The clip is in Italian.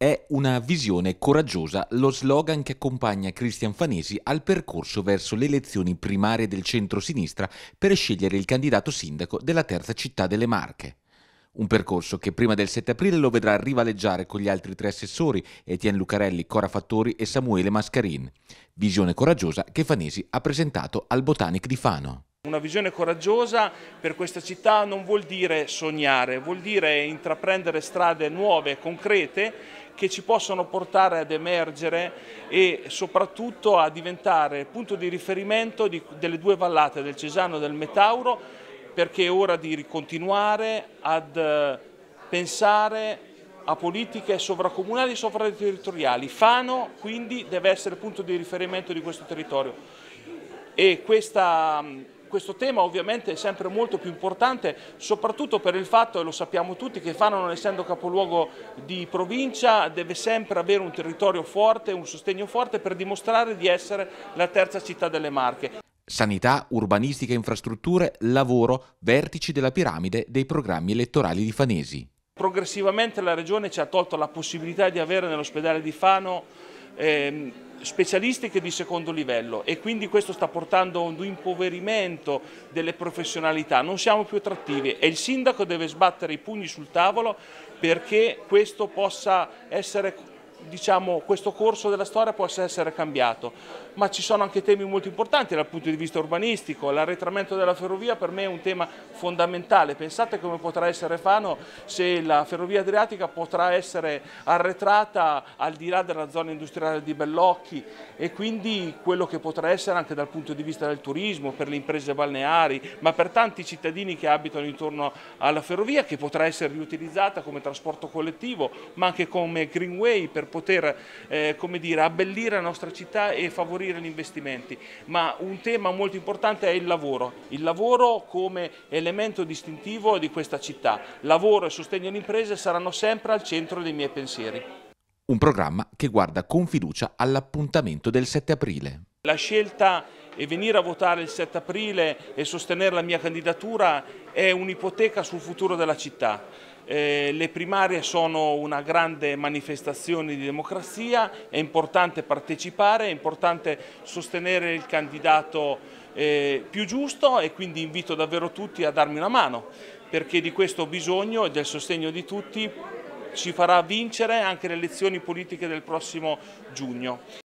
È una visione coraggiosa lo slogan che accompagna Cristian Fanesi al percorso verso le elezioni primarie del centro-sinistra per scegliere il candidato sindaco della terza città delle Marche. Un percorso che prima del 7 aprile lo vedrà rivaleggiare con gli altri tre assessori, Etienne Lucarelli, Cora Fattori e Samuele Mascarin. Visione coraggiosa che Fanesi ha presentato al Botanic di Fano. Una visione coraggiosa per questa città non vuol dire sognare, vuol dire intraprendere strade nuove, concrete che ci possono portare ad emergere e soprattutto a diventare punto di riferimento di, delle due vallate, del Cesano e del Metauro, perché è ora di continuare ad eh, pensare a politiche sovracomunali e sovraterritoriali. Fano quindi deve essere punto di riferimento di questo territorio e questa mm, questo tema ovviamente è sempre molto più importante, soprattutto per il fatto, e lo sappiamo tutti, che Fano non essendo capoluogo di provincia deve sempre avere un territorio forte, un sostegno forte per dimostrare di essere la terza città delle Marche. Sanità, urbanistica, infrastrutture, lavoro, vertici della piramide dei programmi elettorali di Fanesi. Progressivamente la Regione ci ha tolto la possibilità di avere nell'ospedale di Fano ehm, specialistiche di secondo livello e quindi questo sta portando a un impoverimento delle professionalità, non siamo più attrattivi e il sindaco deve sbattere i pugni sul tavolo perché questo possa essere diciamo, questo corso della storia possa essere cambiato, ma ci sono anche temi molto importanti dal punto di vista urbanistico, l'arretramento della ferrovia per me è un tema fondamentale, pensate come potrà essere Fano se la ferrovia adriatica potrà essere arretrata al di là della zona industriale di Bellocchi e quindi quello che potrà essere anche dal punto di vista del turismo, per le imprese balneari, ma per tanti cittadini che abitano intorno alla ferrovia che potrà essere riutilizzata come trasporto collettivo, ma anche come greenway per poter eh, dire, abbellire la nostra città e favorire gli investimenti, ma un tema molto importante è il lavoro, il lavoro come elemento distintivo di questa città. Lavoro e sostegno alle imprese saranno sempre al centro dei miei pensieri. Un programma che guarda con fiducia all'appuntamento del 7 aprile. La scelta e venire a votare il 7 aprile e sostenere la mia candidatura è un'ipoteca sul futuro della città. Eh, le primarie sono una grande manifestazione di democrazia, è importante partecipare, è importante sostenere il candidato eh, più giusto e quindi invito davvero tutti a darmi una mano perché di questo bisogno e del sostegno di tutti ci farà vincere anche le elezioni politiche del prossimo giugno.